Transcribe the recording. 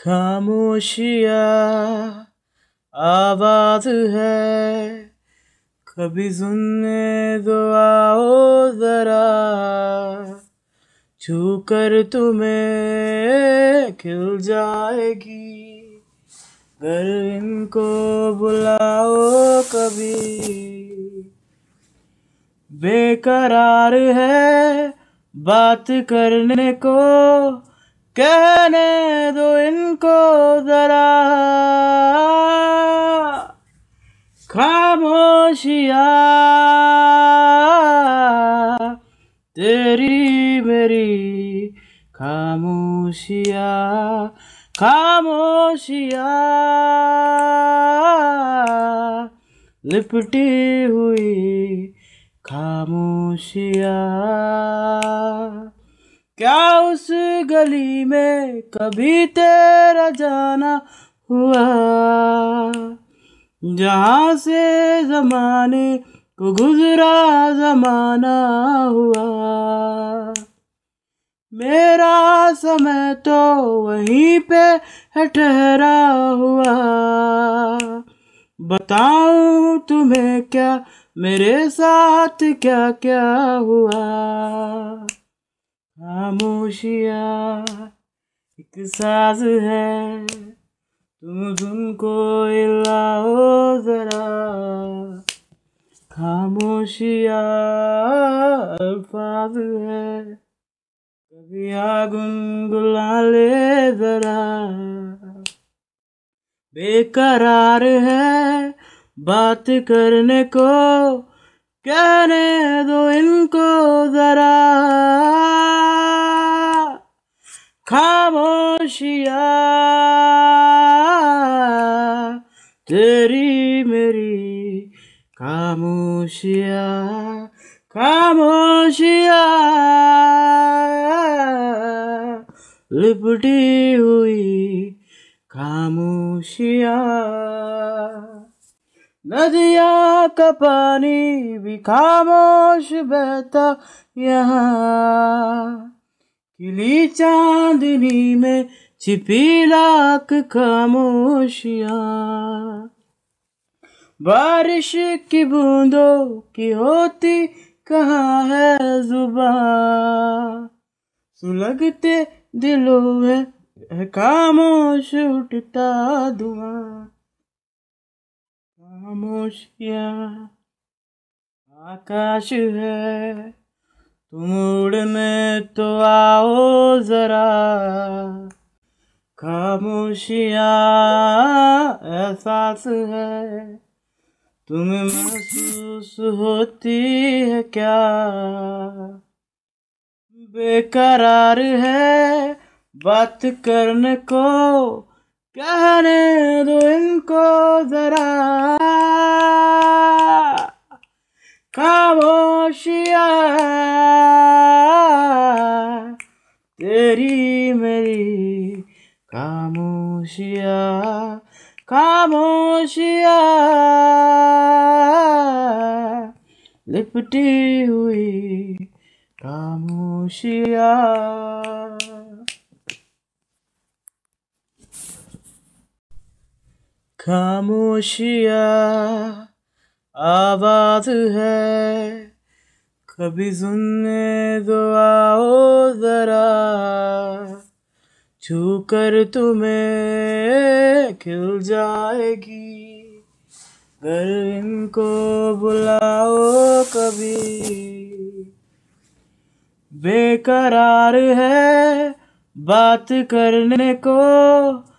खामोशिया आवाज है कभी सुनने दो आओ जरा छू कर तुम्हें खिल जाएगी घर इनको बुलाओ कभी बेकरार है बात करने को कहने दो इनको जरा खामोशिया तेरी मेरी खामोशिया खामोशिया लिपटी हुई खामोशिया क्या उस गली में कभी तेरा जाना हुआ जहाँ से जमाने को गुजरा जमाना हुआ मेरा समय तो वहीं पे है ठहरा हुआ बताऊं तुम्हें क्या मेरे साथ क्या क्या हुआ खामोशिया एक साज है तुम धुन को लाओ जरा खामोशिया अल्फाज है कभी आगुन गुला ले जरा बेकरार है बात करने को कहने दो इनको जरा खामोशिया तेरी मेरी खामोशिया खामोशिया लिपटी हुई खामोशिया नदिया का पानी भी खामोश बहता यहाँ खिली चांदनी में छिपी लाख खामोशिया बारिश की बूंदों की होती कहाँ है जुबान सुलगते दिलों में खामोश उठता दुआ किया आकाश है तुम उड़ने तो आओ जरा खामोशिया एहसास है तुम्हें महसूस होती है क्या बेकरार है बात करने को कहने दो इनको जरा खामोशिया तेरी मेरी खामोशिया खामोशिया लिपटी हुई खामोशिया खामोशिया आवाज है कभी सुनने दो आओ जरा छू कर तुम्हें खिल जाएगी घर इनको बुलाओ कभी बेकरार है बात करने को